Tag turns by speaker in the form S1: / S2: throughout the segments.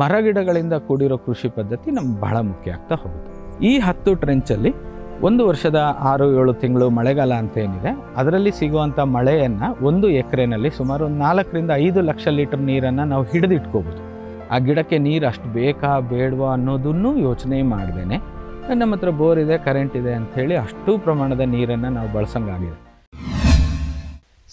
S1: ಮರಗಿಡಗಳಿಂದ ಕೂಡಿರೋ ಕೃಷಿ ಪದ್ಧತಿ ನಮ್ಗೆ ಬಹಳ ಮುಖ್ಯ ಆಗ್ತಾ ಹೋಗುತ್ತೆ ಈ ಹತ್ತು ಟ್ರೆಂಚಲ್ಲಿ ಒಂದು ವರ್ಷದ ಆರು ಏಳು ತಿಂಗಳು ಮಳೆಗಾಲ ಅಂತ ಏನಿದೆ ಅದರಲ್ಲಿ ಸಿಗುವಂಥ ಮಳೆಯನ್ನು ಒಂದು ಎಕರೆನಲ್ಲಿ ಸುಮಾರು ಒಂದು ನಾಲ್ಕರಿಂದ ಐದು ಲಕ್ಷ ಲೀಟರ್ ನೀರನ್ನು ನಾವು ಹಿಡಿದಿಟ್ಕೋಬೋದು ಆ ಗಿಡಕ್ಕೆ ನೀರು ಅಷ್ಟು ಬೇಕಾ ಬೇಡವಾ ಅನ್ನೋದನ್ನು ಯೋಚನೆ ಮಾಡ್ದೇನೆ ನಮ್ಮ ಹತ್ರ ಬೋರ್ ಇದೆ ಕರೆಂಟ್ ಇದೆ ಅಂಥೇಳಿ ಅಷ್ಟು ಪ್ರಮಾಣದ ನೀರನ್ನು ನಾವು ಬಳಸಂಗಾಗಿದೆ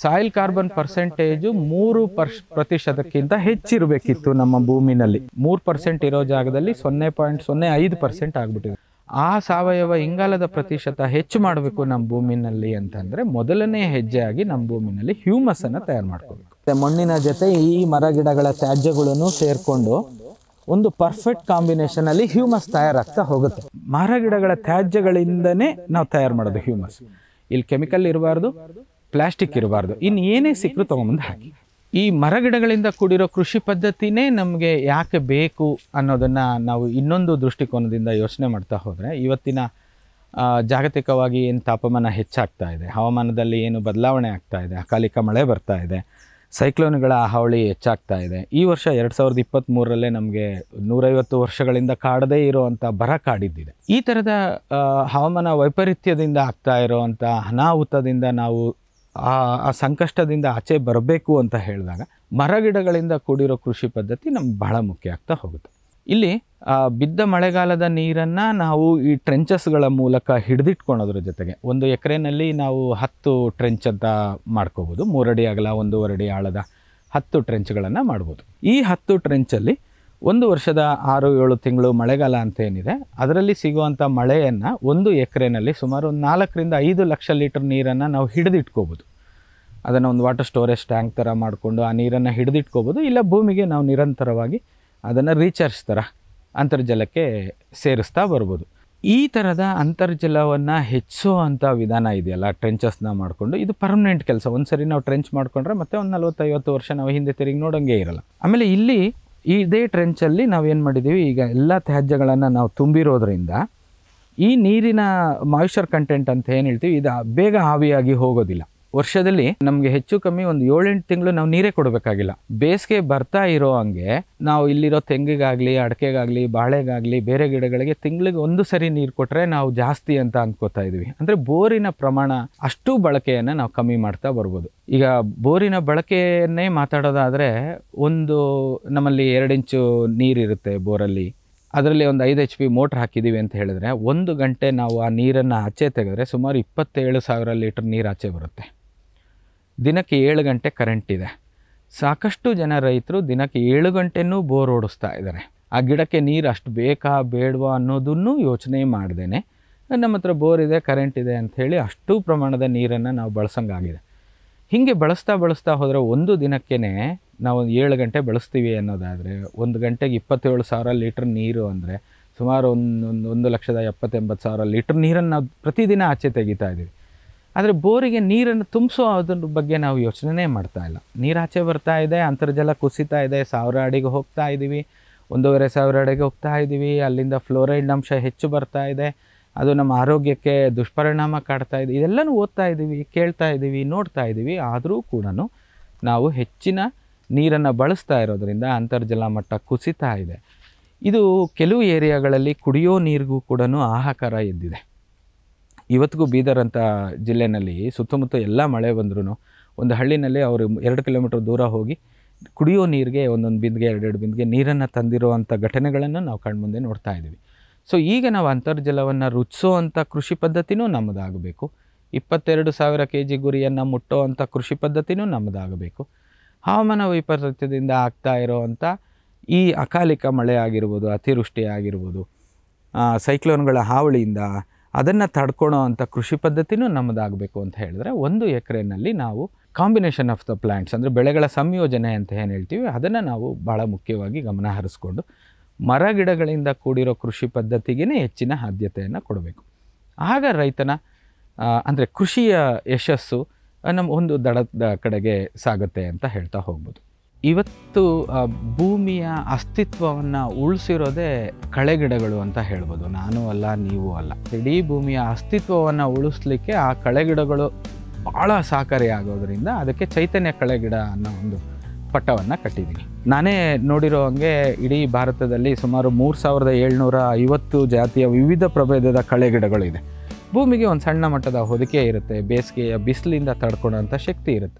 S1: ಸಾಯಿಲ್ ಕಾರ್ಬನ್ ಪರ್ಸೆಂಟೇಜು ಮೂರು ಪರ್ಸ್ ಪ್ರತಿಶತಕ್ಕಿಂತ ಹೆಚ್ಚಿರಬೇಕಿತ್ತು ನಮ್ಮ ಭೂಮಿನಲ್ಲಿ ಮೂರು ಪರ್ಸೆಂಟ್ ಇರೋ ಜಾಗದಲ್ಲಿ ಸೊನ್ನೆ ಪಾಯಿಂಟ್ ಸೊನ್ನೆ ಐದು ಪರ್ಸೆಂಟ್ ಆಗಿಬಿಟ್ಟಿದೆ ಆ ಸಾವಯವ ಇಂಗಾಲದ ಪ್ರತಿಶತ ಹೆಚ್ಚು ಮಾಡಬೇಕು ನಮ್ಮ ಭೂಮಿನಲ್ಲಿ ಅಂತಂದರೆ ಮೊದಲನೇ ಹೆಜ್ಜೆಯಾಗಿ ನಮ್ಮ ಭೂಮಿನಲ್ಲಿ ಹ್ಯೂಮಸನ್ನು ತಯಾರು ಮಾಡ್ಕೋಬೇಕು ಮಣ್ಣಿನ ಜೊತೆ ಈ ಮರಗಿಡಗಳ ತ್ಯಾಜ್ಯಗಳನ್ನು ಸೇರಿಕೊಂಡು ಒಂದು ಪರ್ಫೆಕ್ಟ್ ಕಾಂಬಿನೇಷನಲ್ಲಿ ಹ್ಯೂಮಸ್ ತಯಾರಾಗ್ತಾ ಹೋಗುತ್ತೆ ಮರಗಿಡಗಳ ತ್ಯಾಜ್ಯಗಳಿಂದನೇ ನಾವು ತಯಾರು ಮಾಡೋದು ಹ್ಯೂಮಸ್ ಇಲ್ಲಿ ಕೆಮಿಕಲ್ ಇರಬಾರ್ದು ಪ್ಲ್ಯಾಸ್ಟಿಕ್ ಇರಬಾರ್ದು ಇನ್ನು ಏನೇ ಸಿಕ್ಕರು ತೊಗೊಂಬಂದು ಹಾಕಿ ಈ ಮರಗಿಡಗಳಿಂದ ಕೂಡಿರೋ ಕೃಷಿ ಪದ್ಧತಿನೇ ನಮಗೆ ಯಾಕೆ ಬೇಕು ಅನ್ನೋದನ್ನು ನಾವು ಇನ್ನೊಂದು ದೃಷ್ಟಿಕೋನದಿಂದ ಯೋಚನೆ ಮಾಡ್ತಾ ಹೋದರೆ ಇವತ್ತಿನ ಜಾಗತಿಕವಾಗಿ ಏನು ತಾಪಮಾನ ಹೆಚ್ಚಾಗ್ತಾ ಇದೆ ಹವಾಮಾನದಲ್ಲಿ ಏನು ಬದಲಾವಣೆ ಆಗ್ತಾ ಇದೆ ಅಕಾಲಿಕ ಮಳೆ ಬರ್ತಾ ಇದೆ ಸೈಕ್ಲೋನ್ಗಳ ಹಾವಳಿ ಹೆಚ್ಚಾಗ್ತಾ ಇದೆ ಈ ವರ್ಷ ಎರಡು ಸಾವಿರದ ಇಪ್ಪತ್ತ್ಮೂರರಲ್ಲೇ ನಮಗೆ ನೂರೈವತ್ತು ವರ್ಷಗಳಿಂದ ಕಾಡದೇ ಇರುವಂಥ ಬರ ಕಾಡಿದ್ದಿದೆ ಈ ಥರದ ಹವಾಮಾನ ವೈಪರೀತ್ಯದಿಂದ ಆಗ್ತಾ ಇರೋವಂಥ ಅನಾಹುತದಿಂದ ನಾವು ಆ ಆ ಸಂಕಷ್ಟದಿಂದ ಆಚೆ ಬರಬೇಕು ಅಂತ ಹೇಳಿದಾಗ ಮರಗಿಡಗಳಿಂದ ಕೂಡಿರೋ ಕೃಷಿ ಪದ್ಧತಿ ನಮ್ಗೆ ಬಹಳ ಮುಖ್ಯ ಆಗ್ತಾ ಹೋಗುತ್ತೆ ಇಲ್ಲಿ ಬಿದ್ದ ಮಳೆಗಾಲದ ನೀರನ್ನು ನಾವು ಈ ಟ್ರೆಂಚಸ್ಗಳ ಮೂಲಕ ಹಿಡಿದಿಟ್ಕೊಳ್ಳೋದ್ರ ಜೊತೆಗೆ ಒಂದು ಎಕರೆನಲ್ಲಿ ನಾವು ಹತ್ತು ಟ್ರೆಂಚ್ ಅಂತ ಮಾಡ್ಕೋಬೋದು ಮೂರಡಿ ಅಗಲ ಒಂದೂವರೆ ಅಡಿ ಆಳದ ಹತ್ತು ಟ್ರೆಂಚ್ಗಳನ್ನು ಮಾಡ್ಬೋದು ಈ ಹತ್ತು ಟ್ರೆಂಚಲ್ಲಿ ಒಂದು ವರ್ಷದ ಆರು ಏಳು ತಿಂಗಳು ಮಳೆಗಾಲ ಅಂತ ಏನಿದೆ ಅದರಲ್ಲಿ ಸಿಗುವಂಥ ಮಳೆಯನ್ನು ಒಂದು ಎಕರೆನಲ್ಲಿ ಸುಮಾರು ಒಂದು ನಾಲ್ಕರಿಂದ ಐದು ಲಕ್ಷ ಲೀಟರ್ ನೀರನ್ನು ನಾವು ಹಿಡಿದಿಟ್ಕೋಬೋದು ಅದನ್ನು ಒಂದು ವಾಟರ್ ಸ್ಟೋರೇಜ್ ಟ್ಯಾಂಕ್ ಥರ ಮಾಡಿಕೊಂಡು ಆ ನೀರನ್ನು ಹಿಡಿದಿಟ್ಕೋಬೋದು ಇಲ್ಲ ಭೂಮಿಗೆ ನಾವು ನಿರಂತರವಾಗಿ ಅದನ್ನು ರೀಚಾರ್ಜ್ ಥರ ಅಂತರ್ಜಲಕ್ಕೆ ಸೇರಿಸ್ತಾ ಬರ್ಬೋದು ಈ ಥರದ ಅಂತರ್ಜಲವನ್ನು ಹೆಚ್ಚುವಂಥ ವಿಧಾನ ಇದೆಯಲ್ಲ ಟ್ರೆಂಚಸ್ನ ಮಾಡಿಕೊಂಡು ಇದು ಪರ್ಮನೆಂಟ್ ಕೆಲಸ ಒಂದು ಸರಿ ನಾವು ಟ್ರೆಂಚ್ ಮಾಡಿಕೊಂಡ್ರೆ ಮತ್ತೆ ಒಂದು ನಲ್ವತ್ತೈವತ್ತು ವರ್ಷ ನಾವು ಹಿಂದೆ ತಿರುಗಿ ನೋಡೋಂಗೆ ಇರಲ್ಲ ಆಮೇಲೆ ಇಲ್ಲಿ ಇದೇ ಟ್ರೆಂಚಲ್ಲಿ ನಾವೇನು ಮಾಡಿದ್ದೀವಿ ಈಗ ಎಲ್ಲ ತ್ಯಾಜ್ಯಗಳನ್ನು ನಾವು ತುಂಬಿರೋದ್ರಿಂದ ಈ ನೀರಿನ ಮಾಯಿಶ್ಚರ್ ಕಂಟೆಂಟ್ ಅಂತ ಏನು ಹೇಳ್ತೀವಿ ಇದು ಬೇಗ ಹಾವಿಯಾಗಿ ಹೋಗೋದಿಲ್ಲ ವರ್ಷದಲ್ಲಿ ನಮಗೆ ಹೆಚ್ಚು ಕಮ್ಮಿ ಒಂದು ಏಳೆಂಟು ತಿಂಗಳು ನಾವು ನೀರೇ ಕೊಡಬೇಕಾಗಿಲ್ಲ ಬೇಸಿಗೆ ಬರ್ತಾ ಇರೋ ಹಂಗೆ ನಾವು ಇಲ್ಲಿರೋ ತೆಂಗಿಗಾಗಲಿ ಅಡಿಕೆಗಾಗಲಿ ಬಾಳೆಗಾಗಲಿ ಬೇರೆ ಗಿಡಗಳಿಗೆ ತಿಂಗಳಿಗೆ ಒಂದು ಸರಿ ನೀರು ಕೊಟ್ಟರೆ ನಾವು ಜಾಸ್ತಿ ಅಂತ ಅಂದ್ಕೋತಾ ಇದ್ವಿ ಅಂದರೆ ಬೋರಿನ ಪ್ರಮಾಣ ಅಷ್ಟು ಬಳಕೆಯನ್ನು ನಾವು ಕಮ್ಮಿ ಮಾಡ್ತಾ ಬರ್ಬೋದು ಈಗ ಬೋರಿನ ಬಳಕೆಯನ್ನೇ ಮಾತಾಡೋದಾದರೆ ಒಂದು ನಮ್ಮಲ್ಲಿ ಎರಡು ಇಂಚು ನೀರಿರುತ್ತೆ ಬೋರಲ್ಲಿ ಅದರಲ್ಲಿ ಒಂದು ಐದು ಎಚ್ ಪಿ ಮೋಟ್ರ್ ಹಾಕಿದ್ದೀವಿ ಅಂತ ಹೇಳಿದ್ರೆ ಒಂದು ಗಂಟೆ ನಾವು ಆ ನೀರನ್ನು ಆಚೆ ತೆಗೆದ್ರೆ ಸುಮಾರು ಇಪ್ಪತ್ತೇಳು ಸಾವಿರ ಲೀಟರ್ ನೀರು ಆಚೆ ಬರುತ್ತೆ ದಿನಕ್ಕೆ ಏಳು ಗಂಟೆ ಕರೆಂಟ್ ಇದೆ ಸಾಕಷ್ಟು ಜನ ರೈತರು ದಿನಕ್ಕೆ ಏಳು ಗಂಟೆನೂ ಬೋರ್ ಓಡಿಸ್ತಾ ಇದ್ದಾರೆ ಆ ಗಿಡಕ್ಕೆ ನೀರು ಅಷ್ಟು ಬೇಕಾ ಬೇಡವಾ ಅನ್ನೋದನ್ನು ಯೋಚನೆ ಮಾಡ್ದೇನೆ ನಮ್ಮ ಹತ್ರ ಬೋರ್ ಇದೆ ಕರೆಂಟ್ ಇದೆ ಅಂಥೇಳಿ ಅಷ್ಟು ಪ್ರಮಾಣದ ನೀರನ್ನು ನಾವು ಬಳಸಂಗಾಗಿದೆ ಹೀಗೆ ಬಳಸ್ತಾ ಬಳಸ್ತಾ ಹೋದರೆ ಒಂದು ದಿನಕ್ಕೇ ನಾವು ಏಳು ಗಂಟೆ ಬಳಸ್ತೀವಿ ಅನ್ನೋದಾದರೆ ಒಂದು ಗಂಟೆಗೆ ಇಪ್ಪತ್ತೇಳು ಸಾವಿರ ಲೀಟ್ರ್ ನೀರು ಅಂದರೆ ಸುಮಾರು ಒಂದು ಒಂದು ಒಂದು ಲಕ್ಷದ ಎಪ್ಪತ್ತೆಂಬತ್ತು ಸಾವಿರ ಲೀಟ್ರ್ ನೀರನ್ನು ನಾವು ಪ್ರತಿದಿನ ಆಚೆ ತೆಗಿತಾ ಇದ್ದೀವಿ ಆದರೆ ಬೋರಿಗೆ ನೀರನ್ನು ತುಂಬಿಸೋ ಅದ್ರ ಬಗ್ಗೆ ನಾವು ಯೋಚನೆ ಮಾಡ್ತಾ ಇಲ್ಲ ನೀರು ಆಚೆ ಬರ್ತಾ ಇದೆ ಅಂತರ್ಜಲ ಕುಸಿತಾ ಇದೆ ಸಾವಿರ ಅಡಿಗೆ ಹೋಗ್ತಾ ಇದ್ದೀವಿ ಒಂದೂವರೆ ಸಾವಿರ ಅಡಿಗೆ ಹೋಗ್ತಾ ಇದ್ದೀವಿ ಅಲ್ಲಿಂದ ಫ್ಲೋರೈಡ್ ಅಂಶ ಹೆಚ್ಚು ಬರ್ತಾ ಇದೆ ಅದು ನಮ್ಮ ಆರೋಗ್ಯಕ್ಕೆ ದುಷ್ಪರಿಣಾಮ ಕಾಡ್ತಾ ಇದೆ ಇದೆಲ್ಲನೂ ಓದ್ತಾ ಇದ್ದೀವಿ ಕೇಳ್ತಾ ಇದ್ದೀವಿ ನೋಡ್ತಾ ಇದ್ದೀವಿ ಆದರೂ ಕೂಡ ನಾವು ಹೆಚ್ಚಿನ ನೀರನ್ನು ಬಳಸ್ತಾ ಇರೋದರಿಂದ ಅಂತರ್ಜಲ ಮಟ್ಟ ಕುಸಿತಾ ಇದೆ ಇದು ಕೆಲವು ಏರಿಯಾಗಳಲ್ಲಿ ಕುಡಿಯೋ ನೀರಿಗೂ ಕೂಡ ಆಹಾಕಾರ ಎದ್ದಿದೆ ಇವತ್ತಿಗೂ ಬೀದರ್ ಅಂತ ಜಿಲ್ಲೆಯಲ್ಲಿ ಸುತ್ತಮುತ್ತ ಎಲ್ಲ ಮಳೆ ಬಂದ್ರೂ ಒಂದು ಹಳ್ಳಿನಲ್ಲಿ ಅವರು ಎರಡು ಕಿಲೋಮೀಟ್ರ್ ದೂರ ಹೋಗಿ ಕುಡಿಯೋ ನೀರಿಗೆ ಒಂದೊಂದು ಬಿಂದಿಗೆ ಎರಡೆರಡು ಬಿಂದಿಗೆ ನೀರನ್ನು ತಂದಿರುವಂಥ ಘಟನೆಗಳನ್ನು ನಾವು ಕಣ್ಮುಂದೆ ನೋಡ್ತಾ ಇದ್ದೀವಿ ಸೊ ಈಗ ನಾವು ಅಂತರ್ಜಲವನ್ನು ರುಚಿಸೋ ಕೃಷಿ ಪದ್ಧತಿನೂ ನಮ್ಮದಾಗಬೇಕು ಇಪ್ಪತ್ತೆರಡು ಸಾವಿರ ಕೆ ಜಿ ಗುರಿಯನ್ನು ಮುಟ್ಟೋ ಕೃಷಿ ಪದ್ಧತಿನೂ ನಮ್ಮದಾಗಬೇಕು ಹವಾಮಾನ ವೈಪರೀತ್ಯದಿಂದ ಆಗ್ತಾ ಇರೋವಂಥ ಈ ಅಕಾಲಿಕ ಮಳೆ ಆಗಿರ್ಬೋದು ಅತಿವೃಷ್ಟಿ ಆಗಿರ್ಬೋದು ಸೈಕ್ಲೋನ್ಗಳ ಹಾವಳಿಯಿಂದ ಅದನ್ನು ತಡ್ಕೊಳೋ ಅಂಥ ಕೃಷಿ ಪದ್ಧತಿನೂ ನಮ್ಮದಾಗಬೇಕು ಅಂತ ಹೇಳಿದ್ರೆ ಒಂದು ಎಕರೆನಲ್ಲಿ ನಾವು ಕಾಂಬಿನೇಷನ್ ಆಫ್ ದ ಪ್ಲ್ಯಾಂಟ್ಸ್ ಅಂದರೆ ಬೆಳೆಗಳ ಸಂಯೋಜನೆ ಅಂತ ಏನು ಹೇಳ್ತೀವಿ ಅದನ್ನು ನಾವು ಭಾಳ ಮುಖ್ಯವಾಗಿ ಗಮನ ಹರಿಸ್ಕೊಂಡು ಮರಗಿಡಗಳಿಂದ ಕೂಡಿರೋ ಕೃಷಿ ಪದ್ಧತಿಗೇ ಹೆಚ್ಚಿನ ಆದ್ಯತೆಯನ್ನು ಕೊಡಬೇಕು ಆಗ ರೈತನ ಅಂದರೆ ಕೃಷಿಯ ಯಶಸ್ಸು ನಮ್ಮ ಒಂದು ದಡದ ಕಡೆಗೆ ಸಾಗುತ್ತೆ ಅಂತ ಹೇಳ್ತಾ ಹೋಗ್ಬೋದು ಇವತ್ತು ಭೂಮಿಯ ಅಸ್ತಿತ್ವವನ್ನು ಉಳಿಸಿರೋದೇ ಕಳೆಗಿಡಗಳು ಅಂತ ಹೇಳ್ಬೋದು ನಾನು ಅಲ್ಲ ನೀವು ಅಲ್ಲ ಇಡೀ ಭೂಮಿಯ ಅಸ್ತಿತ್ವವನ್ನು ಉಳಿಸ್ಲಿಕ್ಕೆ ಆ ಕಳೆಗಿಡಗಳು ಭಾಳ ಸಹಕಾರಿಯಾಗೋದ್ರಿಂದ ಅದಕ್ಕೆ ಚೈತನ್ಯ ಕಳೆಗಿಡ ಅನ್ನೋ ಒಂದು ಪಟ್ಟವನ್ನು ಕಟ್ಟಿದ್ದೀನಿ ನಾನೇ ನೋಡಿರೋ ಹಾಗೆ ಇಡೀ ಭಾರತದಲ್ಲಿ ಸುಮಾರು ಮೂರು ಸಾವಿರದ ಏಳ್ನೂರ ಐವತ್ತು ಜಾತಿಯ ವಿವಿಧ ಪ್ರಭೇದದ ಕಳೆಗಿಡಗಳಿದೆ ಭೂಮಿಗೆ ಒಂದು ಸಣ್ಣ ಮಟ್ಟದ ಹೊದಿಕೆ ಇರುತ್ತೆ ಬೇಸಿಗೆಯ ಬಿಸಿಲಿಂದ ತಡ್ಕೊಳೋಂಥ ಶಕ್ತಿ ಇರುತ್ತೆ